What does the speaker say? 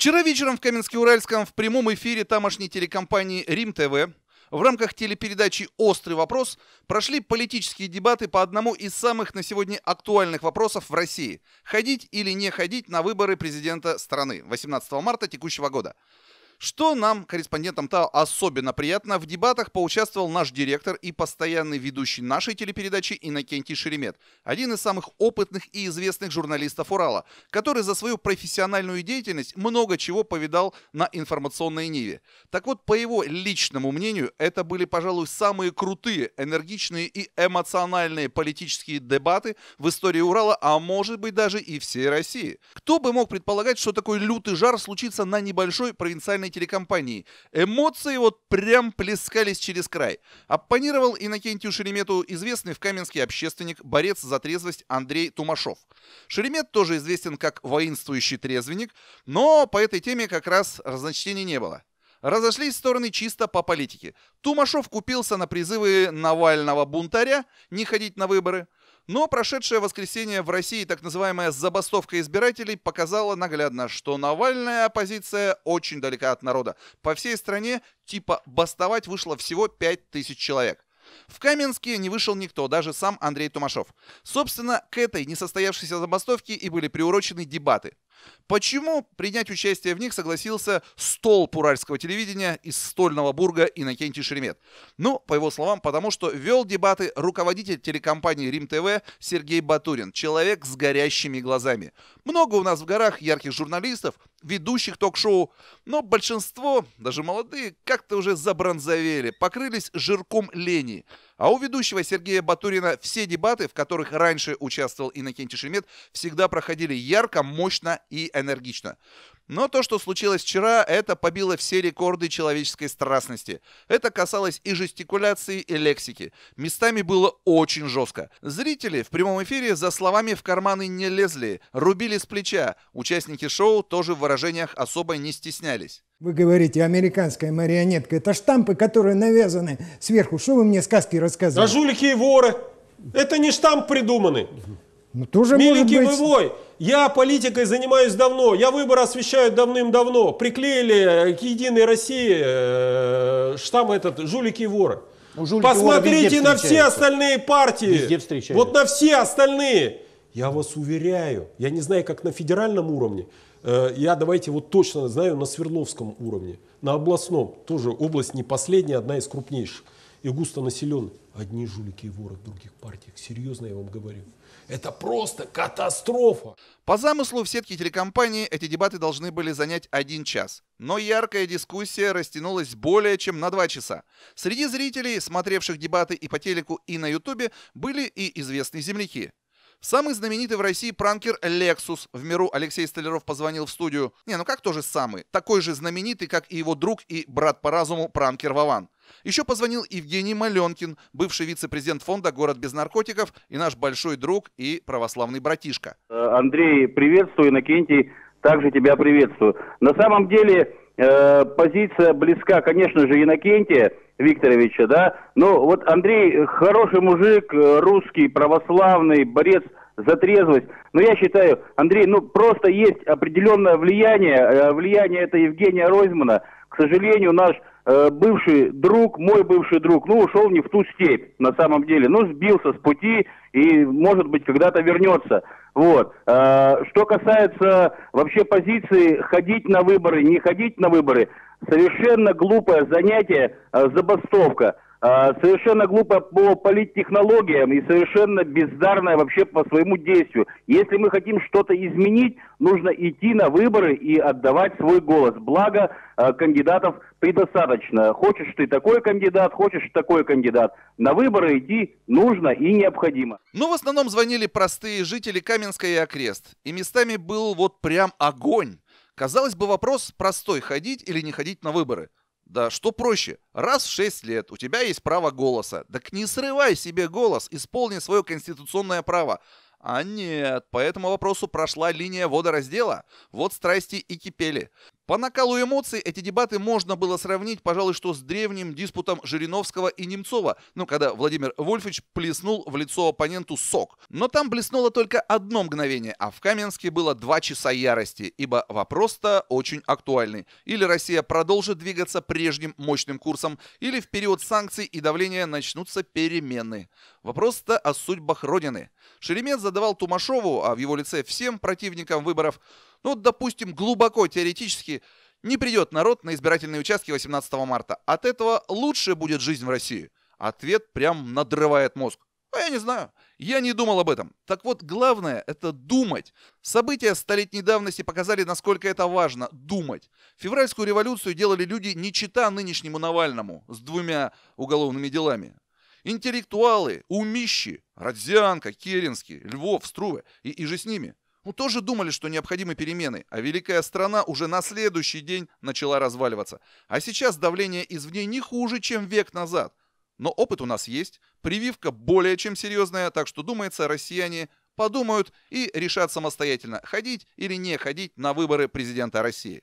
Вчера вечером в Каменске-Уральском в прямом эфире тамошней телекомпании «Рим ТВ» в рамках телепередачи «Острый вопрос» прошли политические дебаты по одному из самых на сегодня актуальных вопросов в России – ходить или не ходить на выборы президента страны 18 марта текущего года. Что нам, корреспондентам-то, особенно приятно, в дебатах поучаствовал наш директор и постоянный ведущий нашей телепередачи Иннокентий Шеремет, один из самых опытных и известных журналистов Урала, который за свою профессиональную деятельность много чего повидал на информационной Ниве. Так вот, по его личному мнению, это были, пожалуй, самые крутые, энергичные и эмоциональные политические дебаты в истории Урала, а может быть даже и всей России. Кто бы мог предполагать, что такой лютый жар случится на небольшой провинциальной национальной телекомпании. Эмоции вот прям плескались через край. Оппонировал Иннокентию Шеремету известный в Каменске общественник, борец за трезвость Андрей Тумашов. Шеремет тоже известен как воинствующий трезвенник, но по этой теме как раз разночтений не было разошлись стороны чисто по политике. Тумашов купился на призывы Навального бунтаря не ходить на выборы – но прошедшее воскресенье в России так называемая забастовка избирателей показала наглядно, что Навальная оппозиция очень далека от народа. По всей стране типа бастовать вышло всего 5000 человек. В Каменске не вышел никто, даже сам Андрей Тумашов. Собственно, к этой несостоявшейся забастовке и были приурочены дебаты. Почему принять участие в них согласился столб уральского телевидения из Стольного Бурга Иннокентий Шеремет? Ну, по его словам, потому что вел дебаты руководитель телекомпании РИМ-ТВ Сергей Батурин, человек с горящими глазами. Много у нас в горах ярких журналистов, ведущих ток-шоу, но большинство, даже молодые, как-то уже забронзовели, покрылись жирком лени – а у ведущего Сергея Батурина все дебаты, в которых раньше участвовал Иннокентий Шемет, всегда проходили ярко, мощно и энергично. Но то, что случилось вчера, это побило все рекорды человеческой страстности. Это касалось и жестикуляции, и лексики. Местами было очень жестко. Зрители в прямом эфире за словами в карманы не лезли, рубили с плеча. Участники шоу тоже в выражениях особо не стеснялись. Вы говорите, американская марионетка. Это штампы, которые навязаны сверху. Что вы мне сказки рассказывали? Да жулики и воры. Это не штамп придуманный. Ну, тоже Миленький может быть... Вывой. Я политикой занимаюсь давно, я выборы освещаю давным-давно. Приклеили к Единой России э, штамп этот «Жулики и воры». Ну, жулики Посмотрите на все остальные партии. Вот на все остальные. Я вас уверяю, я не знаю, как на федеральном уровне, э, я давайте вот точно знаю на Свердловском уровне, на областном, тоже область не последняя, одна из крупнейших и густо населен. Одни жулики и воры в других партиях. Серьезно я вам говорю. Это просто катастрофа. По замыслу в сетке телекомпании эти дебаты должны были занять один час. Но яркая дискуссия растянулась более чем на два часа. Среди зрителей, смотревших дебаты и по телеку, и на ютубе, были и известные земляки. Самый знаменитый в России пранкер Lexus. В миру Алексей Столяров позвонил в студию. Не, ну как тоже самый? Такой же знаменитый, как и его друг и брат по разуму пранкер Вован. Еще позвонил Евгений Маленкин, бывший вице-президент фонда «Город без наркотиков» и наш большой друг и православный братишка. Э, Андрей, приветствую, Иннокентий, также тебя приветствую. На самом деле э, позиция близка, конечно же, Иннокентия Викторовича, да, но вот Андрей хороший мужик, э, русский, православный, борец за трезвость. Но я считаю, Андрей, ну просто есть определенное влияние, э, влияние это Евгения Ройзмана. К сожалению, наш Э, бывший друг, мой бывший друг, ну, ушел не в ту степь, на самом деле, ну, сбился с пути и, может быть, когда-то вернется. Вот. Э, что касается вообще позиции ходить на выборы, не ходить на выборы, совершенно глупое занятие э, забастовка – а, совершенно глупо по политтехнологиям и совершенно бездарная вообще по своему действию. Если мы хотим что-то изменить, нужно идти на выборы и отдавать свой голос. Благо, а, кандидатов предостаточно. Хочешь ты такой кандидат, хочешь такой кандидат. На выборы идти нужно и необходимо. Ну, в основном звонили простые жители Каменска и окрест. И местами был вот прям огонь. Казалось бы, вопрос простой, ходить или не ходить на выборы – да, что проще? Раз в шесть лет у тебя есть право голоса. Так не срывай себе голос, исполни свое конституционное право. А нет, по этому вопросу прошла линия водораздела. Вот страсти и кипели. По накалу эмоций эти дебаты можно было сравнить, пожалуй, что с древним диспутом Жириновского и Немцова, ну, когда Владимир Вольфович плеснул в лицо оппоненту сок. Но там блеснуло только одно мгновение, а в Каменске было два часа ярости, ибо вопрос-то очень актуальный. Или Россия продолжит двигаться прежним мощным курсом, или в период санкций и давления начнутся перемены. Вопрос-то о судьбах Родины. Шеремет задавал Тумашову, а в его лице всем противникам выборов – ну, допустим, глубоко теоретически не придет народ на избирательные участки 18 марта. От этого лучше будет жизнь в России. Ответ прям надрывает мозг. А я не знаю. Я не думал об этом. Так вот, главное — это думать. События столетней давности показали, насколько это важно — думать. Февральскую революцию делали люди не чита нынешнему Навальному с двумя уголовными делами. Интеллектуалы, умищи, Родзянко, Керенский, Львов, Струве и, и же с ними. Ну, тоже думали, что необходимы перемены, а великая страна уже на следующий день начала разваливаться. А сейчас давление извне не хуже, чем век назад. Но опыт у нас есть, прививка более чем серьезная, так что, думается, россияне подумают и решат самостоятельно, ходить или не ходить на выборы президента России.